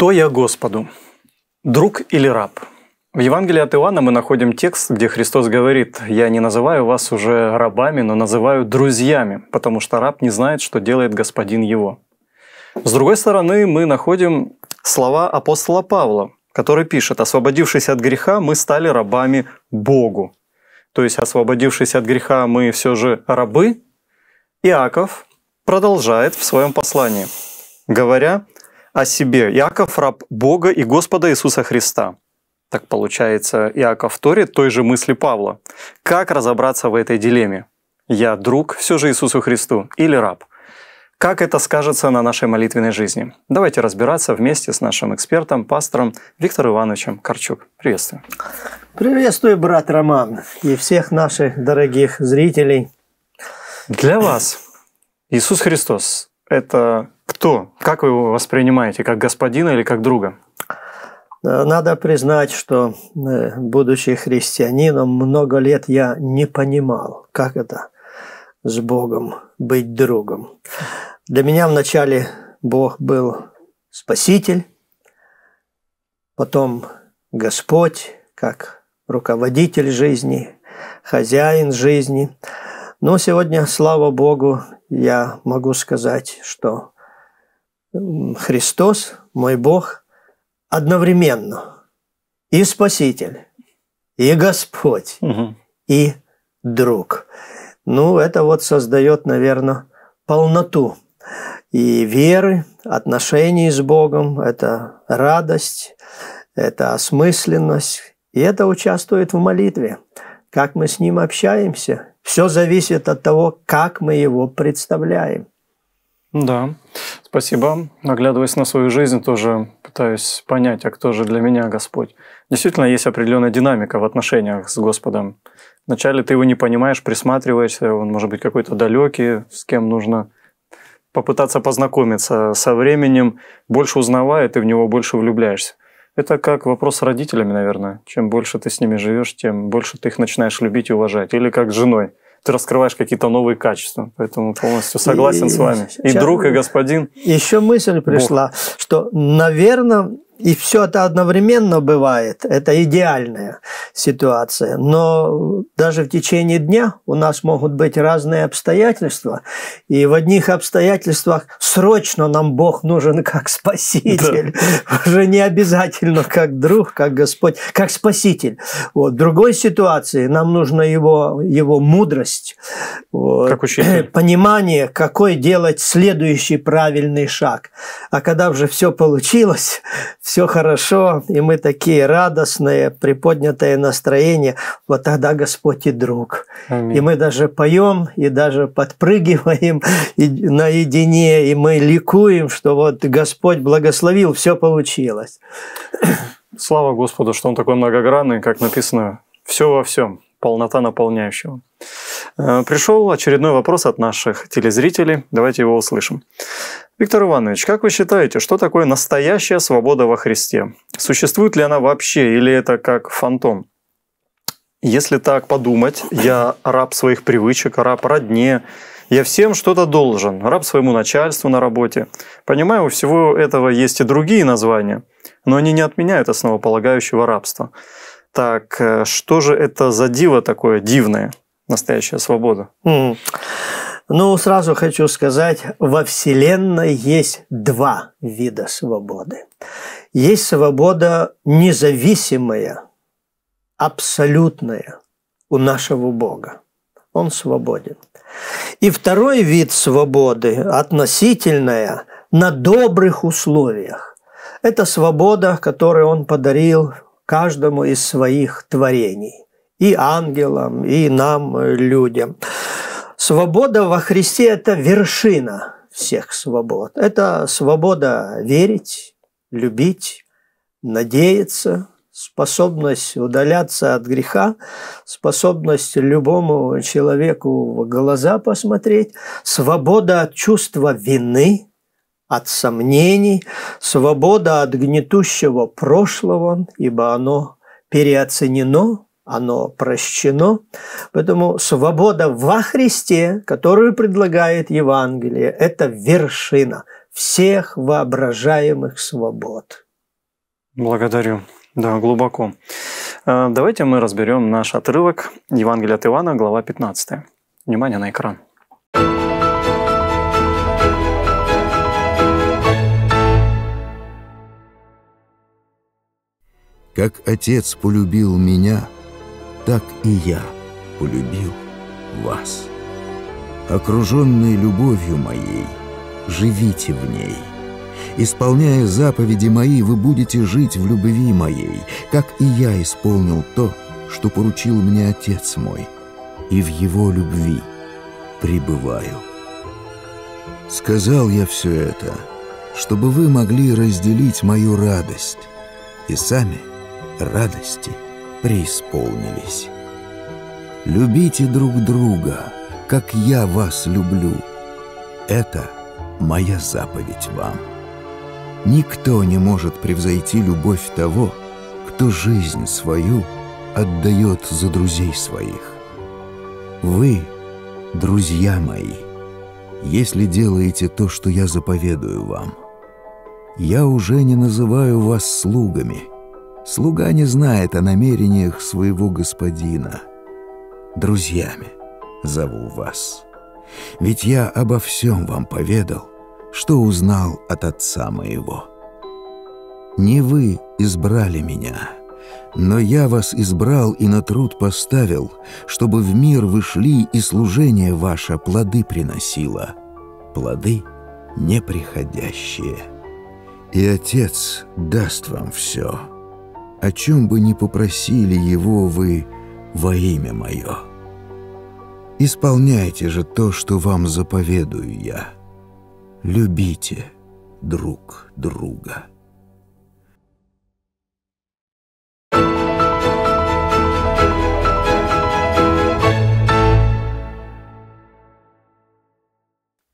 Кто я Господу? Друг или раб? В Евангелии от Иоанна мы находим текст, где Христос говорит, «Я не называю вас уже рабами, но называю друзьями, потому что раб не знает, что делает Господин его». С другой стороны, мы находим слова апостола Павла, который пишет, «Освободившись от греха, мы стали рабами Богу». То есть, освободившись от греха, мы все же рабы. Иаков продолжает в своем послании, говоря, о себе. Яков раб Бога и Господа Иисуса Христа. Так получается, Иаков вторит той же мысли Павла. Как разобраться в этой дилемме? Я друг все же Иисусу Христу или раб? Как это скажется на нашей молитвенной жизни? Давайте разбираться вместе с нашим экспертом, пастором Виктором Ивановичем Корчук. Приветствую. Приветствую, брат Роман, и всех наших дорогих зрителей. Для вас Иисус Христос – это кто? Как вы его воспринимаете? Как господина или как друга? Э, надо признать, что, э, будучи христианином, много лет я не понимал, как это с Богом быть другом. Для меня вначале Бог был Спаситель, потом Господь, как руководитель жизни, хозяин жизни. Но сегодня, слава Богу, я могу сказать, что Христос, мой Бог, одновременно и Спаситель, и Господь, угу. и друг. Ну, это вот создает, наверное, полноту и веры, отношений с Богом, это радость, это осмысленность, и это участвует в молитве, как мы с Ним общаемся. Все зависит от того, как мы Его представляем. Да, спасибо. Оглядываясь на свою жизнь, тоже пытаюсь понять, а кто же для меня Господь. Действительно, есть определенная динамика в отношениях с Господом. Вначале ты его не понимаешь, присматриваешься, он может быть какой-то далекий, с кем нужно попытаться познакомиться. Со временем больше узнавая, ты в него больше влюбляешься. Это как вопрос с родителями, наверное. Чем больше ты с ними живешь, тем больше ты их начинаешь любить и уважать. Или как с женой – ты раскрываешь какие-то новые качества. Поэтому полностью согласен и, с вами. И друг, и господин. Еще мысль пришла, Бог. что, наверное, и все это одновременно бывает. Это идеальная ситуация. Но даже в течение дня у нас могут быть разные обстоятельства. И в одних обстоятельствах срочно нам Бог нужен как спаситель. Да. Уже не обязательно как друг, как Господь, как спаситель. Вот. В другой ситуации нам нужна его, его мудрость, вот. как понимание, какой делать следующий правильный шаг. А когда уже все получилось, все хорошо, и мы такие радостные, приподнятое настроение, вот тогда Господь и друг. Аминь. И мы даже поем, и даже подпрыгиваем и наедине, и мы ликуем, что вот Господь благословил, все получилось. Слава Господу, что Он такой многогранный, как написано, все во всем полнота наполняющего. Э, пришел очередной вопрос от наших телезрителей. Давайте его услышим. Виктор Иванович, как вы считаете, что такое настоящая свобода во Христе? Существует ли она вообще или это как фантом? Если так подумать, я раб своих привычек, раб родне, я всем что-то должен, раб своему начальству на работе. Понимаю, у всего этого есть и другие названия, но они не отменяют основополагающего рабства. Так, э, что же это за диво такое дивное, настоящая свобода? Mm. Ну, сразу хочу сказать, во Вселенной есть два вида свободы. Есть свобода независимая, абсолютная у нашего Бога. Он свободен. И второй вид свободы, относительная, на добрых условиях. Это свобода, которую он подарил каждому из своих творений, и ангелам, и нам, э, людям. Свобода во Христе – это вершина всех свобод. Это свобода верить, любить, надеяться, способность удаляться от греха, способность любому человеку в глаза посмотреть, свобода от чувства вины – от сомнений, свобода от гнетущего прошлого, ибо оно переоценено, оно прощено. Поэтому свобода во Христе, которую предлагает Евангелие, это вершина всех воображаемых свобод. Благодарю. Да, глубоко. А, давайте мы разберем наш отрывок Евангелия от Ивана, глава 15. Внимание на экран. Как Отец полюбил меня, так и я полюбил вас. Окруженные любовью моей, живите в ней. Исполняя заповеди мои, вы будете жить в любви моей, как и я исполнил то, что поручил мне Отец мой, и в его любви пребываю. Сказал я все это, чтобы вы могли разделить мою радость и сами – радости преисполнились. Любите друг друга, как я вас люблю. Это моя заповедь вам. Никто не может превзойти любовь того, кто жизнь свою отдает за друзей своих. Вы, друзья мои, если делаете то, что я заповедую вам, я уже не называю вас слугами — Слуга не знает о намерениях своего господина. Друзьями зову вас. Ведь я обо всем вам поведал, что узнал от отца моего. Не вы избрали меня, но я вас избрал и на труд поставил, чтобы в мир вышли и служение ваше плоды приносило, плоды неприходящие. И Отец даст вам все» о чем бы ни попросили его вы во имя мое. Исполняйте же то, что вам заповедую я. Любите друг друга».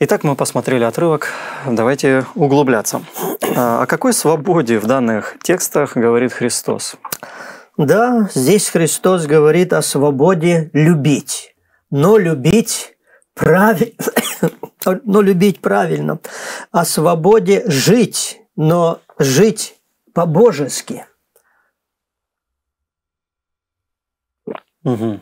Итак, мы посмотрели отрывок, давайте углубляться. А, о какой свободе в данных текстах говорит Христос? Да, здесь Христос говорит о свободе любить, но любить правильно, но любить правильно, о свободе жить, но жить по-божески. Угу.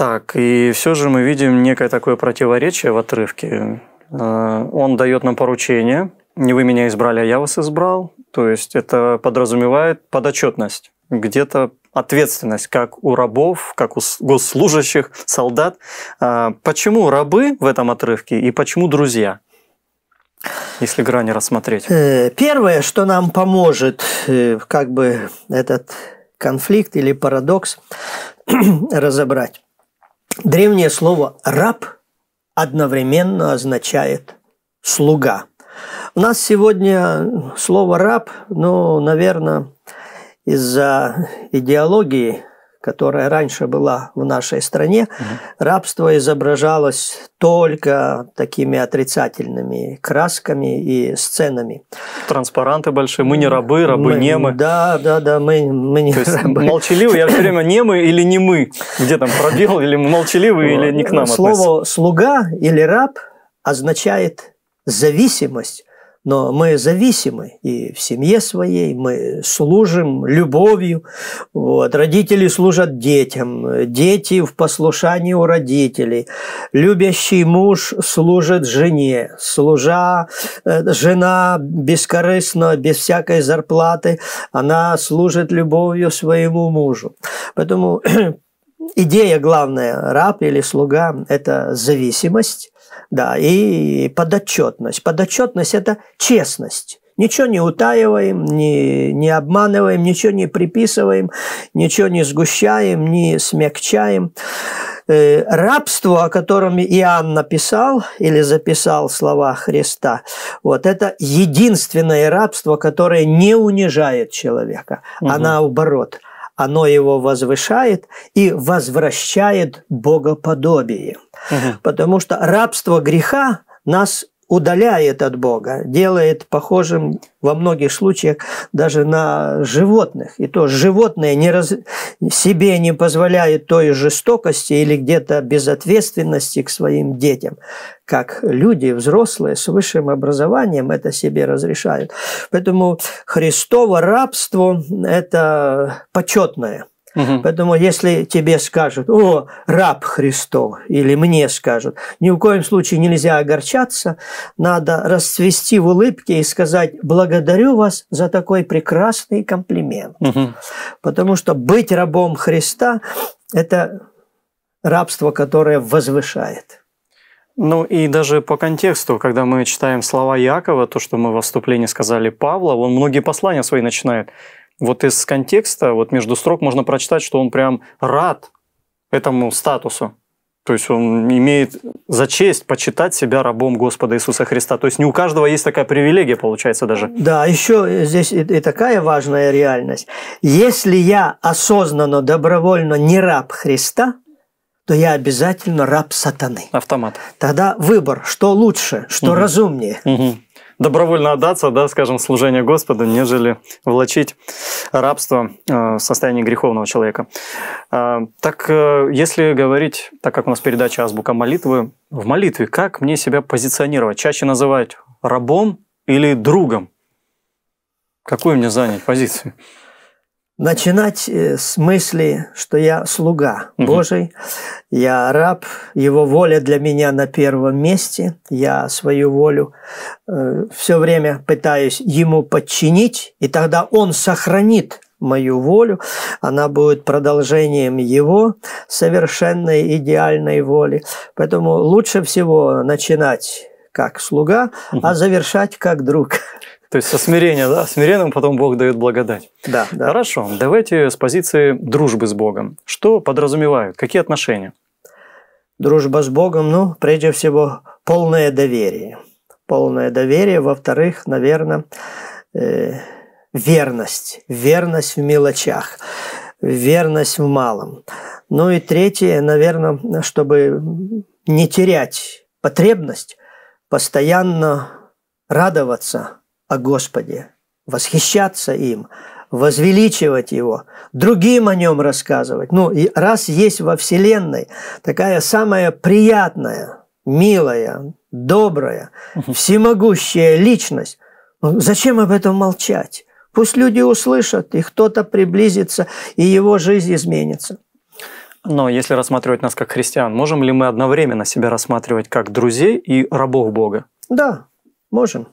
Так, и все же мы видим некое такое противоречие в отрывке. Э, он дает нам поручение, не вы меня избрали, а я вас избрал. То есть это подразумевает подотчетность, где-то ответственность, как у рабов, как у госслужащих, солдат. Э, почему рабы в этом отрывке и почему друзья? Если грани рассмотреть. Э, первое, что нам поможет, как бы этот конфликт или парадокс разобрать. Древнее слово «раб» одновременно означает «слуга». У нас сегодня слово «раб», ну, наверное, из-за идеологии которая раньше была в нашей стране, угу. рабство изображалось только такими отрицательными красками и сценами. Транспаранты большие. Мы не рабы, рабы мы, немы. Да, да, да, мы, мы не То есть рабы. Молчаливы, я все время немы или не мы. Где там пробел, или мы молчаливы, или не к нам Слово относится. «слуга» или «раб» означает зависимость но мы зависимы и в семье своей, мы служим любовью. Вот. Родители служат детям, дети в послушании у родителей. Любящий муж служит жене, служа э, жена бескорыстно, без всякой зарплаты, она служит любовью своему мужу. Поэтому идея главная, раб или слуга – это зависимость, да, и подотчетность. Подотчетность – это честность. Ничего не утаиваем, не, не обманываем, ничего не приписываем, ничего не сгущаем, не смягчаем. Э, рабство, о котором Иоанн написал или записал слова Христа, вот это единственное рабство, которое не унижает человека, угу. а наоборот – оно его возвышает и возвращает богоподобие. Угу. Потому что рабство греха нас удаляет от Бога, делает похожим во многих случаях даже на животных. И то животное не раз... себе не позволяет той жестокости или где-то безответственности к своим детям, как люди, взрослые, с высшим образованием это себе разрешают. Поэтому Христово рабство – это почетное Угу. Поэтому если тебе скажут, о, раб Христов, или мне скажут, ни в коем случае нельзя огорчаться, надо расцвести в улыбке и сказать, благодарю вас за такой прекрасный комплимент. Угу. Потому что быть рабом Христа – это рабство, которое возвышает. Ну и даже по контексту, когда мы читаем слова Якова, то, что мы в вступлении сказали Павла, он многие послания свои начинает вот из контекста, вот между строк можно прочитать, что он прям рад этому статусу. То есть он имеет за честь почитать себя рабом Господа Иисуса Христа. То есть не у каждого есть такая привилегия, получается даже. Да, еще здесь и такая важная реальность. Если я осознанно, добровольно не раб Христа, то я обязательно раб сатаны. Автомат. Тогда выбор, что лучше, что угу. разумнее. Угу добровольно отдаться, да, скажем, служению Господу, нежели влачить рабство э, в состоянии греховного человека. А, так, э, если говорить, так как у нас передача «Азбука молитвы», в молитве как мне себя позиционировать? Чаще называть рабом или другом? Какую мне занять позицию? начинать э, с мысли, что я слуга угу. Божий, я раб, его воля для меня на первом месте, я свою волю э, все время пытаюсь ему подчинить, и тогда он сохранит мою волю, она будет продолжением его совершенной идеальной воли. Поэтому лучше всего начинать как слуга, угу. а завершать как друг. То есть со смирения, да, смиренным потом Бог дает благодать. Да, да. Хорошо, давайте с позиции дружбы с Богом. Что подразумевают? Какие отношения? Дружба с Богом, ну, прежде всего, полное доверие. Полное доверие. Во-вторых, наверное, э, верность. Верность в мелочах верность в малом. Ну и третье, наверное, чтобы не терять потребность, постоянно радоваться о Господе, восхищаться им, возвеличивать его, другим о нем рассказывать. Ну, и раз есть во Вселенной такая самая приятная, милая, добрая, всемогущая личность, ну, зачем об этом молчать? Пусть люди услышат, и кто-то приблизится, и его жизнь изменится. Но если рассматривать нас как христиан, можем ли мы одновременно себя рассматривать как друзей и рабов Бога? Да, можем.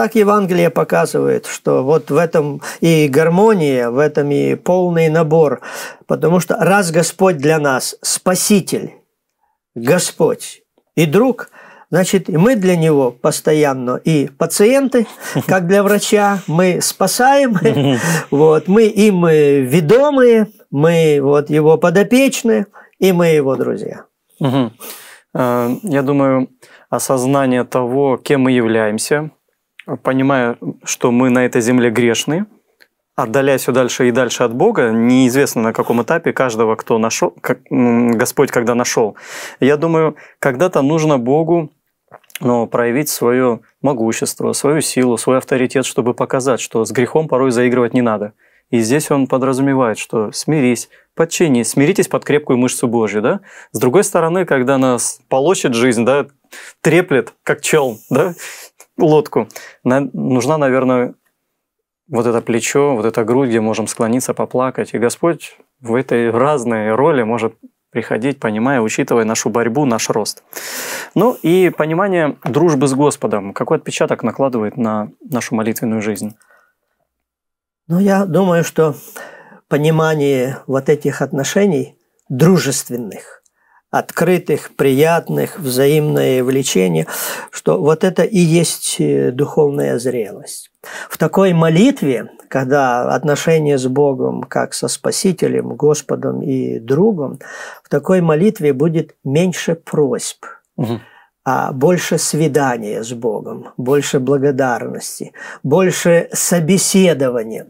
Так Евангелие показывает, что вот в этом и гармония, в этом и полный набор, потому что раз Господь для нас Спаситель, Господь и друг, значит, мы для Него постоянно и пациенты, как для врача, мы спасаем, вот, мы им э, ведомые, мы вот Его подопечные, и мы Его друзья. Э, я думаю, осознание того, кем мы являемся – понимая, что мы на этой земле грешны, отдаляясь все дальше и дальше от Бога, неизвестно на каком этапе каждого, кто нашел, как, Господь когда нашел. Я думаю, когда-то нужно Богу но проявить свое могущество, свою силу, свой авторитет, чтобы показать, что с грехом порой заигрывать не надо. И здесь он подразумевает, что смирись, подчинись, смиритесь под крепкую мышцу Божью, да? С другой стороны, когда нас полощет жизнь, да, треплет, как чел, да, лодку, нам нужна, наверное, вот это плечо, вот эта грудь, где можем склониться, поплакать. И Господь в этой разной роли может приходить, понимая, учитывая нашу борьбу, наш рост. Ну и понимание дружбы с Господом. Какой отпечаток накладывает на нашу молитвенную жизнь? Ну, я думаю, что понимание вот этих отношений дружественных, открытых, приятных, взаимное влечение, что вот это и есть э, духовная зрелость. В такой молитве, когда отношения с Богом как со Спасителем, Господом и другом, в такой молитве будет меньше просьб – Угу а больше свидания с Богом, больше благодарности, больше собеседования.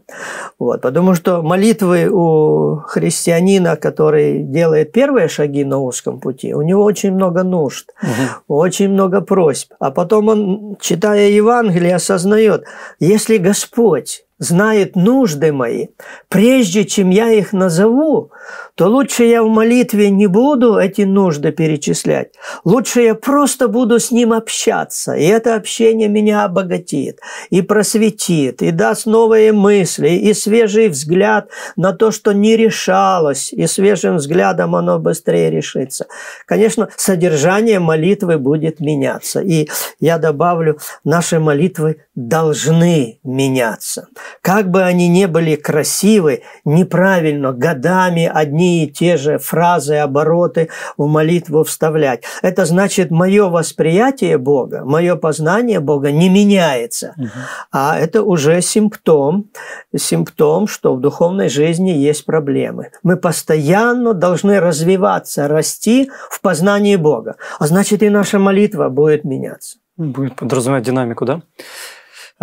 Вот, потому что молитвы у христианина, который делает первые шаги на узком пути, у него очень много нужд, угу. очень много просьб. А потом он, читая Евангелие, осознает, если Господь знает нужды мои. Прежде чем я их назову, то лучше я в молитве не буду эти нужды перечислять. Лучше я просто буду с ним общаться. И это общение меня обогатит, и просветит, и даст новые мысли, и свежий взгляд на то, что не решалось, и свежим взглядом оно быстрее решится. Конечно, содержание молитвы будет меняться. И я добавлю, наши молитвы должны меняться. Как бы они ни были красивы, неправильно годами одни и те же фразы, обороты в молитву вставлять. Это значит, мое восприятие Бога, мое познание Бога не меняется. Угу. А это уже симптом, симптом, что в духовной жизни есть проблемы. Мы постоянно должны развиваться, расти в познании Бога. А значит, и наша молитва будет меняться. Будет подразумевать динамику, да?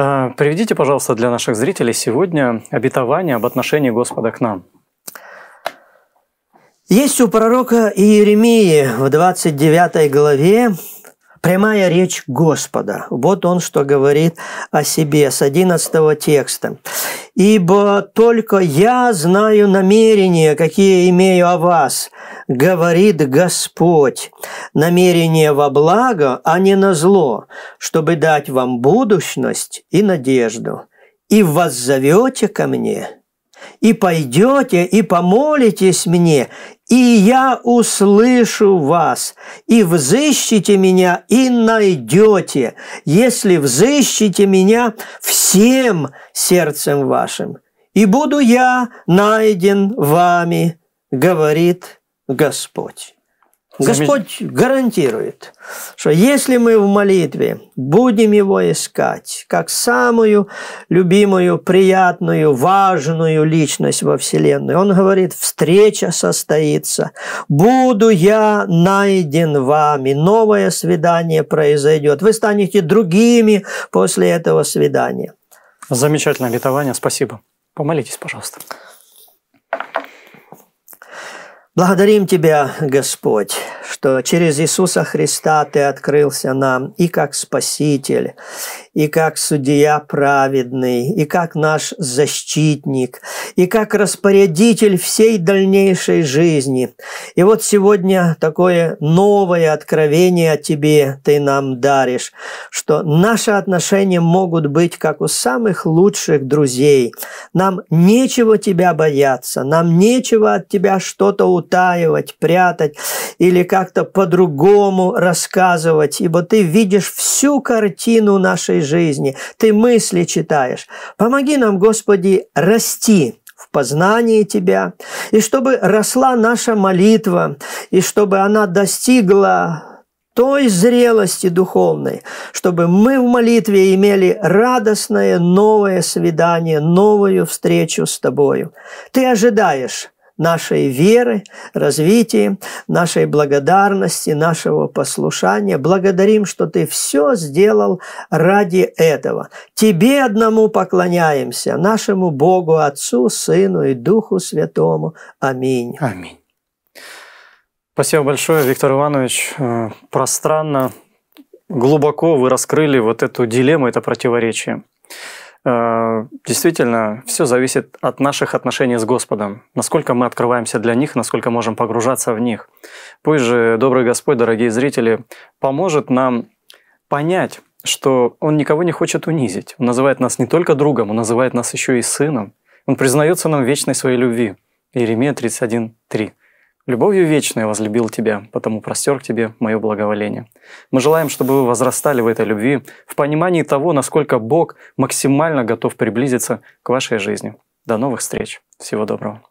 А, приведите, пожалуйста, для наших зрителей сегодня обетование об отношении Господа к нам. Есть у пророка Иеремии в 29 главе Прямая речь Господа. Вот он что говорит о себе с 11 текста. «Ибо только я знаю намерения, какие имею о вас, говорит Господь, намерение во благо, а не на зло, чтобы дать вам будущность и надежду. И воззовете ко мне, и пойдете, и помолитесь мне, и я услышу вас, и взыщите меня, и найдете, если взыщите меня всем сердцем вашим, и буду я найден вами, говорит Господь. Господь гарантирует, что если мы в молитве будем Его искать как самую любимую, приятную, важную личность во Вселенной, Он говорит, встреча состоится, буду я найден вами, новое свидание произойдет, вы станете другими после этого свидания. Замечательное обетование, спасибо. Помолитесь, пожалуйста. Благодарим Тебя, Господь, что через Иисуса Христа Ты открылся нам и как Спаситель, и как судья праведный, и как наш защитник, и как распорядитель всей дальнейшей жизни. И вот сегодня такое новое откровение о тебе ты нам даришь, что наши отношения могут быть как у самых лучших друзей. Нам нечего тебя бояться, нам нечего от тебя что-то утаивать, прятать или как-то по-другому рассказывать, ибо ты видишь всю картину нашей жизни жизни, Ты мысли читаешь. Помоги нам, Господи, расти в познании Тебя, и чтобы росла наша молитва, и чтобы она достигла той зрелости духовной, чтобы мы в молитве имели радостное новое свидание, новую встречу с Тобою. Ты ожидаешь нашей веры, развития, нашей благодарности, нашего послушания. Благодарим, что Ты все сделал ради этого. Тебе одному поклоняемся, нашему Богу, Отцу, Сыну и Духу Святому. Аминь. Аминь. Спасибо большое, Виктор Иванович. Э, пространно, глубоко вы раскрыли вот эту дилемму, это противоречие. Э, действительно, все зависит от наших отношений с Господом, насколько мы открываемся для них, насколько можем погружаться в них. Пусть же добрый Господь, дорогие зрители, поможет нам понять, что Он никого не хочет унизить. Он называет нас не только другом, Он называет нас еще и сыном. Он признается нам вечной своей любви. Иеремия 31.3. Любовью вечной возлюбил тебя, потому простер к тебе мое благоволение. Мы желаем, чтобы вы возрастали в этой любви, в понимании того, насколько Бог максимально готов приблизиться к вашей жизни. До новых встреч. Всего доброго.